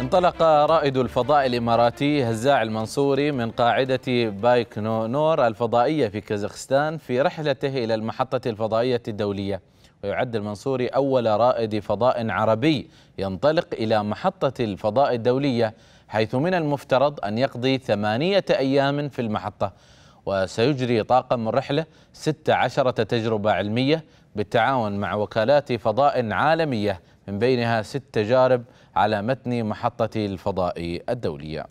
انطلق رائد الفضاء الإماراتي هزاع المنصوري من قاعدة نور الفضائية في كازاخستان في رحلته إلى المحطة الفضائية الدولية ويعد المنصوري أول رائد فضاء عربي ينطلق إلى محطة الفضاء الدولية حيث من المفترض أن يقضي ثمانية أيام في المحطة وسيجري طاقم الرحلة 16 تجربة علمية بالتعاون مع وكالات فضاء عالمية من بينها ست تجارب على متن محطة الفضاء الدولية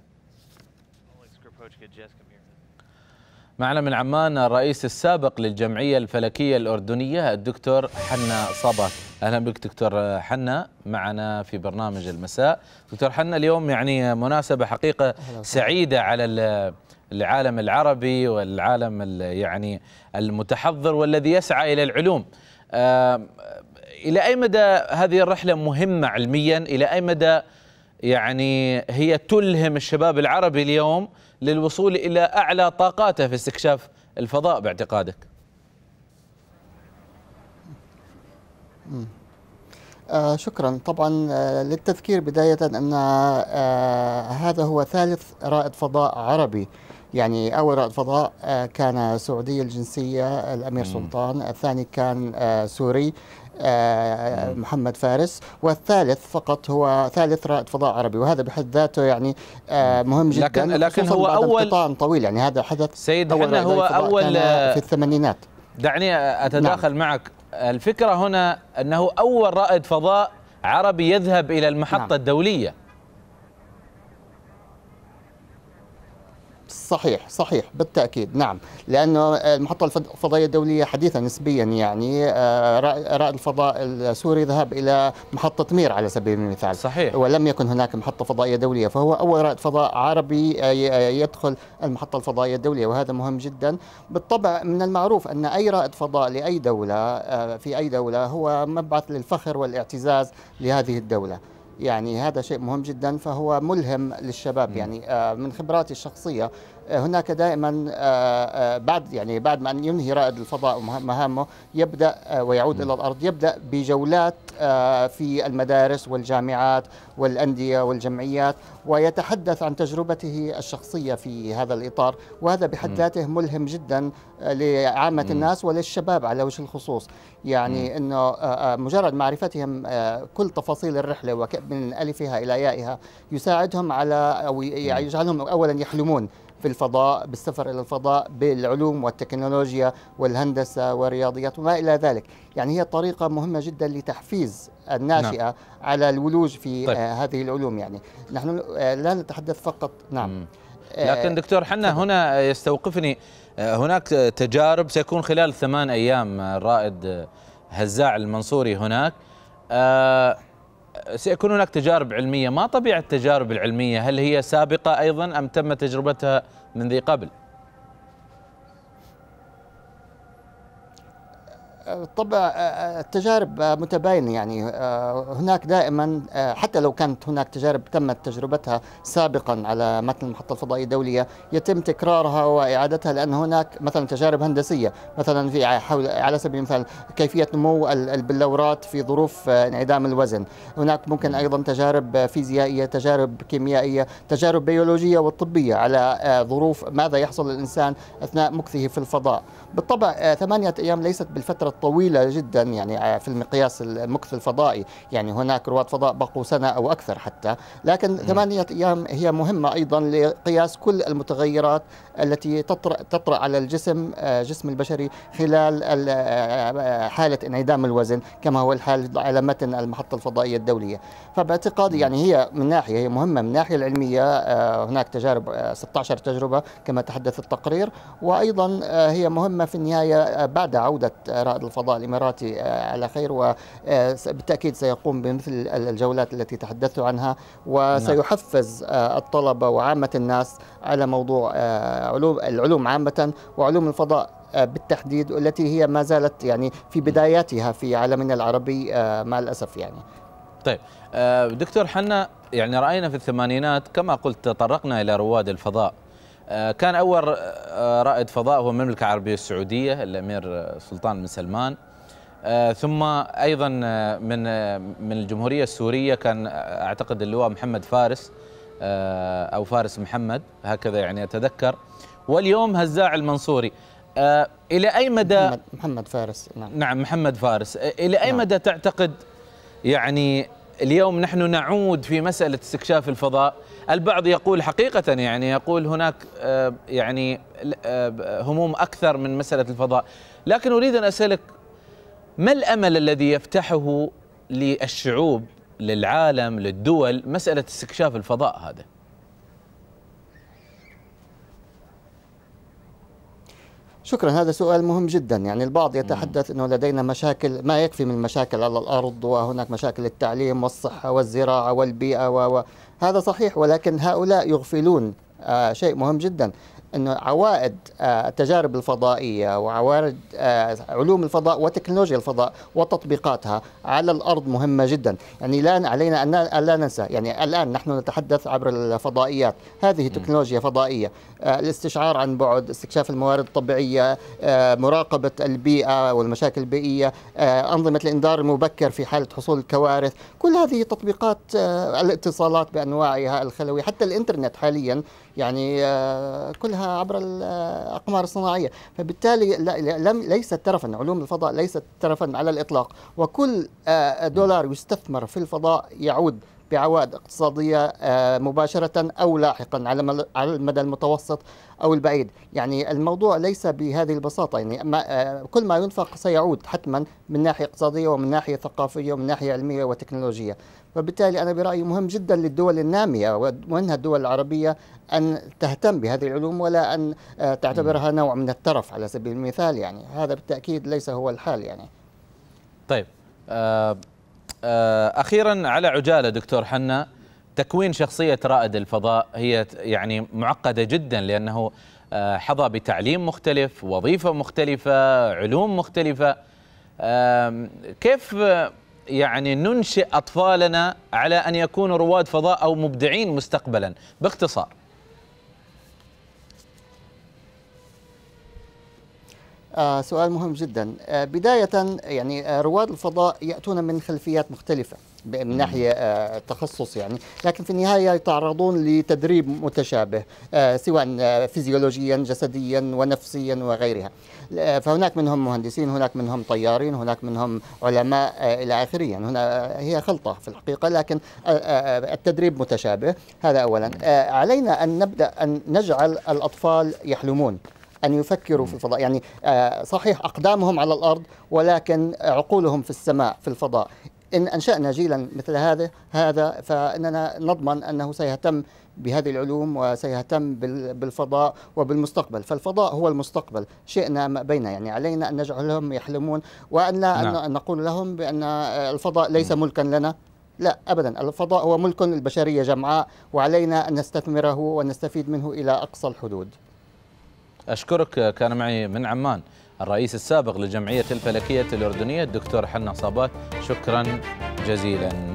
من عمان الرئيس السابق للجمعية الفلكية الأردنية الدكتور حنا صبا أهلا بك دكتور حنا معنا في برنامج المساء دكتور حنا اليوم يعني مناسبة حقيقة سعيدة على العالم العربي والعالم يعني المتحضر والذي يسعى إلى العلوم إلى أي مدى هذه الرحلة مهمة علميا إلى أي مدى يعني هي تلهم الشباب العربي اليوم للوصول إلى أعلى طاقاته في استكشاف الفضاء باعتقادك آه شكرا طبعا آه للتذكير بداية أن آه هذا هو ثالث رائد فضاء عربي يعني أول رائد فضاء آه، كان سعودي الجنسية الأمير م. سلطان الثاني كان آه، سوري آه، محمد فارس والثالث فقط هو ثالث رائد فضاء عربي وهذا بحد ذاته يعني آه، مهم جدا لكن لكن هو اول طويل يعني هذا حدث سيد هو هو اول في الثمانينات دعني اتداخل نعم. معك الفكره هنا انه اول رائد فضاء عربي يذهب الى المحطه نعم. الدوليه صحيح صحيح بالتاكيد نعم لانه المحطه الفضائيه الدوليه حديثه نسبيا يعني آه، رائد الفضاء السوري ذهب الى محطه مير على سبيل المثال صحيح ولم يكن هناك محطه فضائيه دوليه فهو اول رائد فضاء عربي آه، آه، يدخل المحطه الفضائيه الدوليه وهذا مهم جدا بالطبع من المعروف ان اي رائد فضاء لاي دوله في اي دوله هو مبعث للفخر والاعتزاز لهذه الدوله يعني هذا شيء مهم جدا فهو ملهم للشباب يعني من خبراتي الشخصيه آه، هناك دائما آه، آه، بعد يعني بعد ما ان ينهي رائد الفضاء مهامه يبدا ويعود الى الارض يبدا بجولات في المدارس والجامعات والانديه والجمعيات ويتحدث عن تجربته الشخصيه في هذا الاطار وهذا بحد ذاته ملهم جدا لعامه الناس وللشباب على وجه الخصوص يعني انه مجرد معرفتهم كل تفاصيل الرحله من الفها الى يائها يساعدهم على او يعني يجعلهم اولا يحلمون في الفضاء بالسفر إلى الفضاء بالعلوم والتكنولوجيا والهندسة والرياضيات وما إلى ذلك يعني هي طريقة مهمة جدا لتحفيز الناشئة نعم. على الولوج في آه، طيب. آه هذه العلوم يعني نحن آه لا نتحدث فقط نعم آه، لكن دكتور حنا هنا يستوقفني آه، هناك تجارب سيكون خلال ثمان أيام الرائد هزاع المنصوري هناك سيكون هناك تجارب علميه ما طبيعه التجارب العلميه هل هي سابقه ايضا ام تم تجربتها من ذي قبل طبعا آه، آه، التجارب آه، متباينه يعني هناك دائما حتى لو كانت هناك تجارب تمت تجربتها سابقا على متن المحطه الفضائيه الدوليه يتم تكرارها واعادتها لان هناك مثلا تجارب هندسيه مثلا في حول على سبيل المثال كيفيه نمو البلورات في ظروف انعدام الوزن هناك ممكن ايضا تجارب فيزيائيه تجارب كيميائيه تجارب بيولوجيه وطبيه على ظروف ماذا يحصل للانسان اثناء مكثه في الفضاء بالطبع ثمانيه ايام ليست بالفتره طويلة جدا يعني في المقياس المكث الفضائي يعني هناك رواد فضاء بقوا سنة أو أكثر حتى لكن م. ثمانية أيام هي مهمة أيضا لقياس كل المتغيرات التي تطرأ, تطرأ على الجسم آه، جسم البشري خلال آه، آه، حالة انعدام الوزن كما هو الحال على متن المحطة الفضائية الدولية فباعتقادي يعني هي من ناحية هي مهمة من ناحية العلمية هناك تجارب 16 تجربة كما تحدث التقرير وأيضا هي مهمة في النهاية بعد عودة رائد الفضاء الإماراتي آه، على خير وبالتأكيد آه، سيقوم بمثل الجولات التي تحدثت عنها وسيحفز آه، الطلبة وعامة الناس على موضوع علوم العلوم عامة وعلوم الفضاء بالتحديد والتي هي ما زالت يعني في بداياتها في عالمنا العربي مع الاسف يعني. طيب دكتور حنا يعني راينا في الثمانينات كما قلت تطرقنا الى رواد الفضاء آه، كان أول آه، رائد فضاء هو المملكة العربية السعودية الأمير آه، سلطان بن سلمان ثم أيضا من من الجمهورية السورية كان أعتقد اللواء محمد فارس أو فارس محمد هكذا يعني أتذكر واليوم هزاع المنصوري إلى أي مدى محمد, فارس نعم, نعم محمد فارس إلى أي نعم. مدى تعتقد يعني اليوم نحن نعود في مسألة استكشاف الفضاء البعض يقول حقيقة يعني يقول هناك آه، يعني آه، هموم أكثر من مسألة الفضاء لكن أريد أن أسألك ما الأمل الذي يفتحه للشعوب للعالم للدول مسألة استكشاف الفضاء هذا شكرا هذا سؤال مهم جدا يعني البعض يتحدث انه لدينا مشاكل ما يكفي من المشاكل على الارض وهناك مشاكل التعليم والصحه والزراعه والبيئه وهذا هذا صحيح ولكن هؤلاء يغفلون آه، شيء مهم جدا أن عوائد آه، التجارب الفضائية وعوائد آه، علوم الفضاء وتكنولوجيا الفضاء وتطبيقاتها على الأرض مهمة جدا يعني الآن علينا أن لا ننسى يعني الآن نحن نتحدث عبر الفضائيات هذه تكنولوجيا فضائية آه، الاستشعار عن بعد استكشاف الموارد الطبيعية مراقبة البيئة والمشاكل البيئية أنظمة الإنذار المبكر في حالة حصول الكوارث كل هذه تطبيقات الاتصالات بأنواعها الخلوية حتى الإنترنت حاليا يعني كلها عبر الأقمار الصناعية فبالتالي لم ليست ترفا علوم الفضاء ليست ترفا على الإطلاق وكل آه، دولار يستثمر في الفضاء يعود بعوائد اقتصادية آه، مباشرة أو لاحقا على المدى المتوسط أو البعيد يعني الموضوع ليس بهذه البساطة يعني آه، كل ما ينفق سيعود حتما من ناحية اقتصادية ومن ناحية ثقافية ومن ناحية علمية وتكنولوجية فبالتالي أنا برأيي مهم جدا للدول النامية ومنها الدول العربية أن تهتم بهذه العلوم ولا أن آه، تعتبرها نوع من الترف على سبيل المثال يعني هذا بالتأكيد ليس هو الحال يعني طيب أه آه، اخيرا على عجاله دكتور حنا تكوين شخصيه رائد الفضاء هي يعني معقده جدا لانه آه، حظى بتعليم مختلف، وظيفه مختلفه، علوم مختلفه. كيف آه، يعني ننشئ اطفالنا على ان يكونوا رواد فضاء او مبدعين مستقبلا باختصار؟ آه سؤال مهم جدا آه بداية يعني آه رواد الفضاء يأتون من خلفيات مختلفة من ناحية التخصص آه، يعني لكن في النهاية يتعرضون لتدريب متشابه آه، سواء آه، فيزيولوجيا جسديا ونفسيا وغيرها فهناك منهم مهندسين هناك منهم طيارين هناك منهم علماء إلى آخره يعني هنا هي خلطة في الحقيقة لكن التدريب متشابه هذا أولا علينا أن نبدأ أن نجعل الأطفال يحلمون أن يفكروا في الفضاء يعني آه، صحيح أقدامهم على الأرض ولكن عقولهم في السماء في الفضاء إن أنشأنا جيلا مثل هذا هذا فإننا نضمن أنه سيهتم بهذه العلوم وسيهتم بالفضاء وبالمستقبل فالفضاء هو المستقبل شئنا ما بين يعني علينا أن نجعلهم يحلمون وأن نعم. نقول لهم بأن الفضاء ليس ملكا لنا لا ابدا الفضاء هو ملك البشريه جمعاء وعلينا ان نستثمره ونستفيد منه الى اقصى الحدود أشكرك كان معي من عمان الرئيس السابق لجمعية الفلكية الأردنية الدكتور حنا صابات شكرا جزيلا